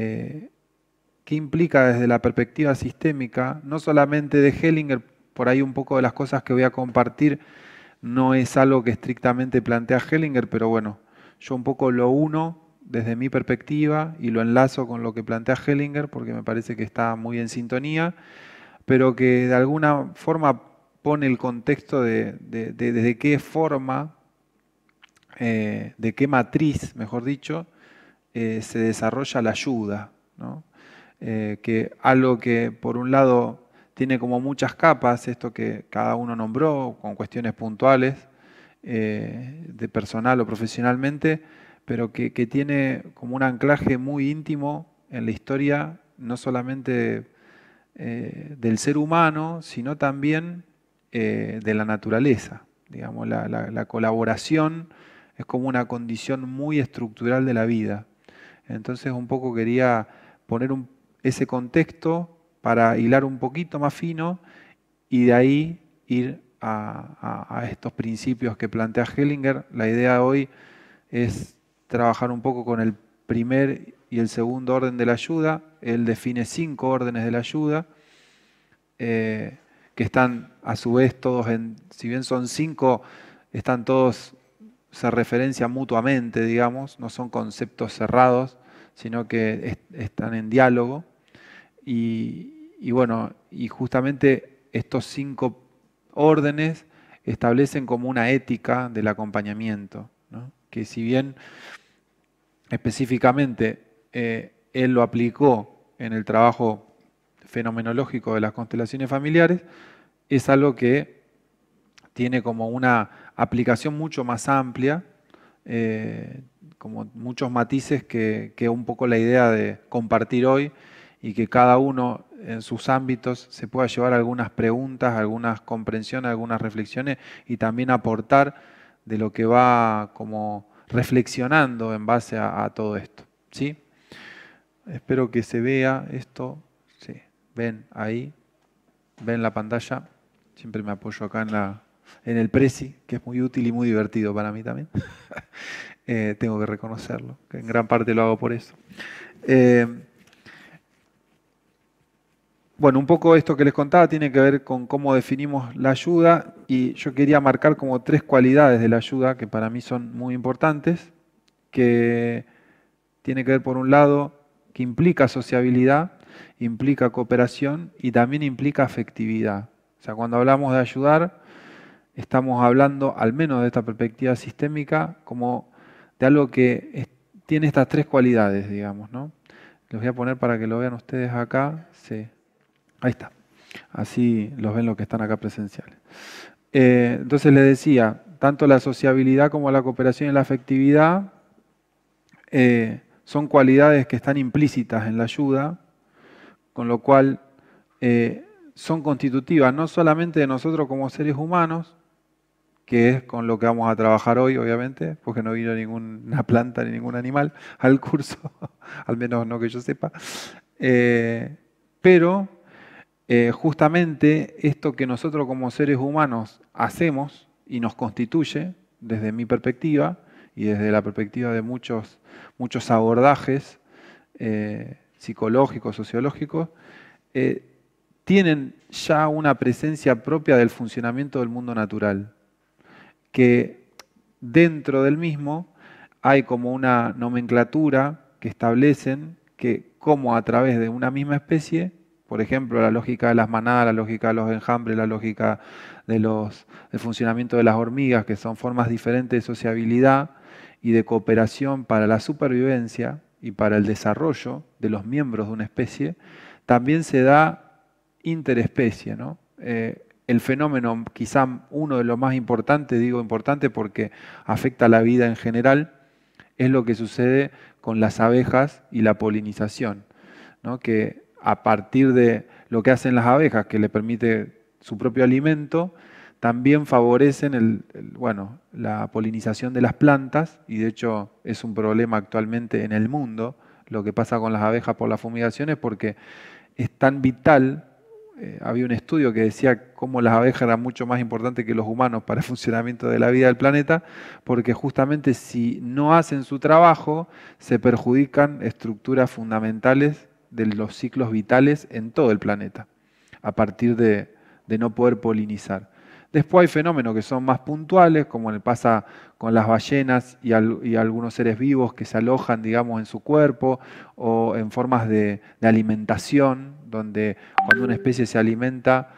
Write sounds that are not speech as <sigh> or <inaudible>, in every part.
Eh, ¿Qué implica desde la perspectiva sistémica? No solamente de Hellinger, por ahí un poco de las cosas que voy a compartir no es algo que estrictamente plantea Hellinger, pero bueno, yo un poco lo uno desde mi perspectiva y lo enlazo con lo que plantea Hellinger porque me parece que está muy en sintonía, pero que de alguna forma pone el contexto de, desde qué forma eh, de qué matriz, mejor dicho, eh, se desarrolla la ayuda. Eh, que algo que por un lado tiene como muchas capas, esto que cada uno nombró, con cuestiones puntuales, de personal o profesionalmente, pero que, tiene como un anclaje muy íntimo en la historia, no solamente del ser humano, sino también de la naturaleza digamos, la, colaboración es como una condición muy estructural de la vida. Entonces un poco quería poner ese contexto para hilar un poquito más fino y de ahí ir a, estos principios que plantea Hellinger. La idea hoy es trabajar un poco con el primer y el segundo orden de la ayuda. Él define cinco órdenes de la ayuda, eh, que están a su vez todos, en, si bien son cinco, están todos se referencia mutuamente, digamos, no son conceptos cerrados, sino que están en diálogo. Y, bueno, y justamente estos cinco órdenes establecen como una ética del acompañamiento, que si bien específicamente eh, él lo aplicó en el trabajo fenomenológico de las constelaciones familiares, es algo que tiene como una aplicación mucho más amplia, eh, como muchos matices que, un poco la idea de compartir hoy y que cada uno en sus ámbitos se pueda llevar algunas preguntas, algunas comprensiones, algunas reflexiones y también aportar de lo que va como reflexionando en base a, todo esto. ¿sí? Espero que se vea esto. Sí. Ven ahí, ven la pantalla. Siempre me apoyo acá en la, en el Prezi, que es muy útil y muy divertido para mí también. <laughs> Eh, tengo que reconocerlo, que en gran parte lo hago por eso. Eh, bueno, un poco esto que les contaba tiene que ver con cómo definimos la ayuda y yo quería marcar como tres cualidades de la ayuda que para mí son muy importantes, que tiene que ver por un lado que implica sociabilidad, implica cooperación y también implica afectividad. O sea, cuando hablamos de ayudar, estamos hablando, al menos de esta perspectiva sistémica, como de algo que tiene estas tres cualidades, digamos, ¿no? los voy a poner para que lo vean ustedes acá. Ahí está. Así los ven los que están acá presenciales. Eh, entonces les decía, tanto la sociabilidad como la cooperación y la afectividad eh, son cualidades que están implícitas en la ayuda, con lo cual eh, son constitutivas no solamente de nosotros como seres humanos, que es con lo que vamos a trabajar hoy, obviamente, porque no vino ninguna planta ni ningún animal <laughs> al curso, al menos no que yo sepa. Eh, pero eh, justamente esto que nosotros como seres humanos hacemos y nos constituye, desde mi perspectiva y desde la perspectiva de muchos, muchos abordajes eh, psicológicos, sociológicos, tienen ya una presencia propia del funcionamiento del mundo natural que dentro del mismo hay como una nomenclatura que establecen que como a través de una misma especie, por ejemplo, la lógica de las manadas, la lógica de los enjambres, la lógica de los, del funcionamiento de las hormigas, que son formas diferentes de sociabilidad y de cooperación para la supervivencia y para el desarrollo de los miembros de una especie, también se da interespecie. ¿no? Eh, el fenómeno, quizá uno de los más importantes, digo importante porque afecta a la vida en general, es lo que sucede con las abejas y la polinización, que a partir de lo que hacen las abejas, que le permite su propio alimento, también favorecen la polinización de las plantas, y de hecho es un problema actualmente en el mundo, lo que pasa con las abejas por las fumigaciones, porque es tan vital eh, había un estudio que decía cómo las abejas eran mucho más importantes que los humanos para el <laughs> funcionamiento de la vida del planeta, porque justamente si no hacen su trabajo, se perjudican estructuras fundamentales de los ciclos vitales en todo el planeta, a partir de no poder polinizar. Después hay fenómenos que son más puntuales, como el pasa con las ballenas y, algunos seres vivos que se alojan, digamos, en su cuerpo o en formas de, alimentación, donde cuando una especie se alimenta,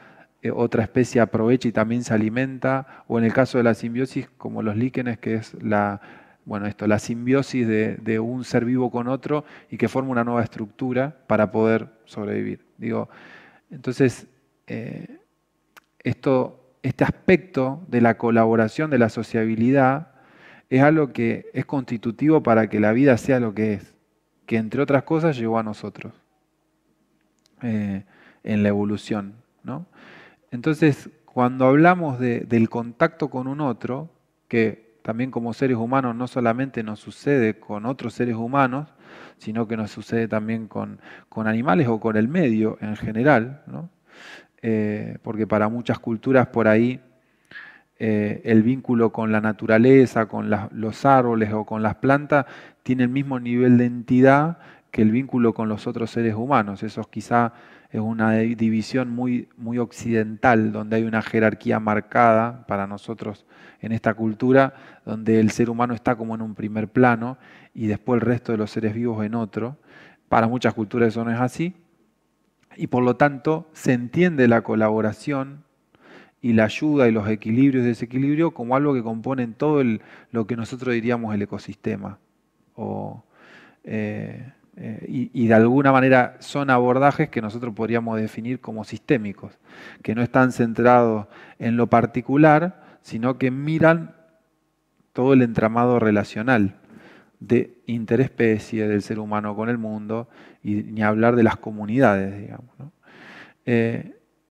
eh, otra especie aprovecha y también se alimenta, o en el caso de la simbiosis, como los líquenes, que es la, bueno, esto, la simbiosis de, un ser vivo con otro y que forma una nueva estructura para poder sobrevivir. Digo, entonces, eh, esto este aspecto de la colaboración, de la sociabilidad, es algo que es constitutivo para que la vida sea lo que es, que entre otras cosas llegó a nosotros eh, en la evolución. Entonces, cuando hablamos del contacto con un otro, que también como seres humanos no solamente nos sucede con otros seres humanos, sino que nos sucede también con, con animales o con el medio en general, eh, porque para muchas culturas por ahí eh, el vínculo con la naturaleza, con los árboles o con las plantas tiene el mismo nivel de entidad que el vínculo con los otros seres humanos. Eso quizá es una división muy, muy occidental, donde hay una jerarquía marcada para nosotros en esta cultura, donde el ser humano está como en un primer plano y después el resto de los seres vivos en otro. Para muchas culturas eso no es así, y por lo tanto se entiende la colaboración y la ayuda y los equilibrios y desequilibrios como algo que componen todo lo que nosotros diríamos el ecosistema. Eh, eh, y, de alguna manera son abordajes que nosotros podríamos definir como sistémicos, que no están centrados en lo particular, sino que miran todo el entramado relacional de interespecie del ser humano con el mundo, y ni hablar de las comunidades, digamos. Eh,